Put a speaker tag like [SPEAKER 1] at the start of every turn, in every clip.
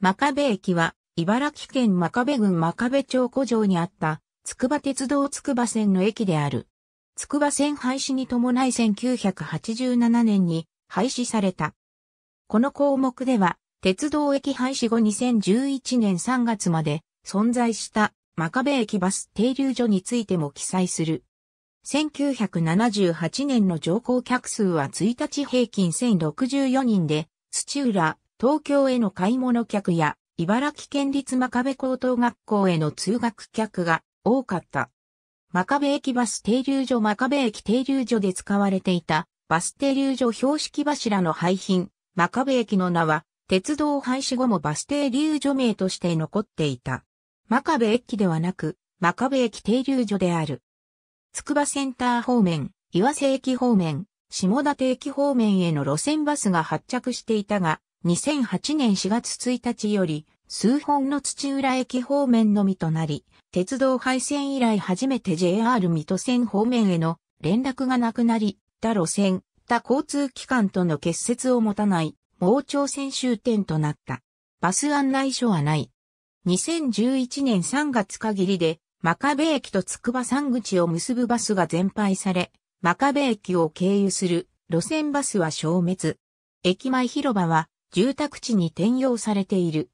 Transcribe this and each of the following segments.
[SPEAKER 1] 真壁駅は、茨城県真壁郡真壁町古城にあった、筑波鉄道筑波線の駅である。筑波線廃止に伴い1987年に廃止された。この項目では、鉄道駅廃止後2011年3月まで存在した真壁駅バス停留所についても記載する。1978年の乗降客数は1日平均1064人で、土浦、東京への買い物客や、茨城県立真壁高等学校への通学客が多かった。真壁駅バス停留所真壁駅停留所で使われていたバス停留所標識柱の廃品、真壁駅の名は鉄道廃止後もバス停留所名として残っていた。真壁駅ではなく、真壁駅停留所である。筑波センター方面、岩瀬駅方面、下館駅方面への路線バスが発着していたが、2008年4月1日より、数本の土浦駅方面のみとなり、鉄道廃線以来初めて JR 水戸線方面への連絡がなくなり、他路線、他交通機関との結節を持たない、盲腸線終点となった。バス案内所はない。2011年3月限りで、真壁駅と筑波山口を結ぶバスが全廃され、真壁駅を経由する路線バスは消滅。駅前広場は住宅地に転用されている。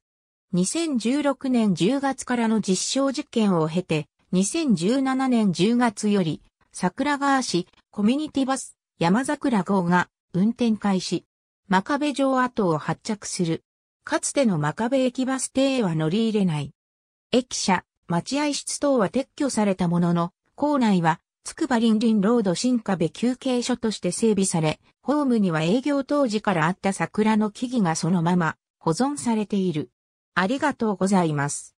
[SPEAKER 1] 2016年10月からの実証実験を経て、2017年10月より、桜川市コミュニティバス山桜号が運転開始。真壁城跡を発着する。かつての真壁駅バス停は乗り入れない。駅舎、待合室等は撤去されたものの、構内はつくば林林ロード新壁休憩所として整備され、ホームには営業当時からあった桜の木々がそのまま保存されている。ありがとうございます。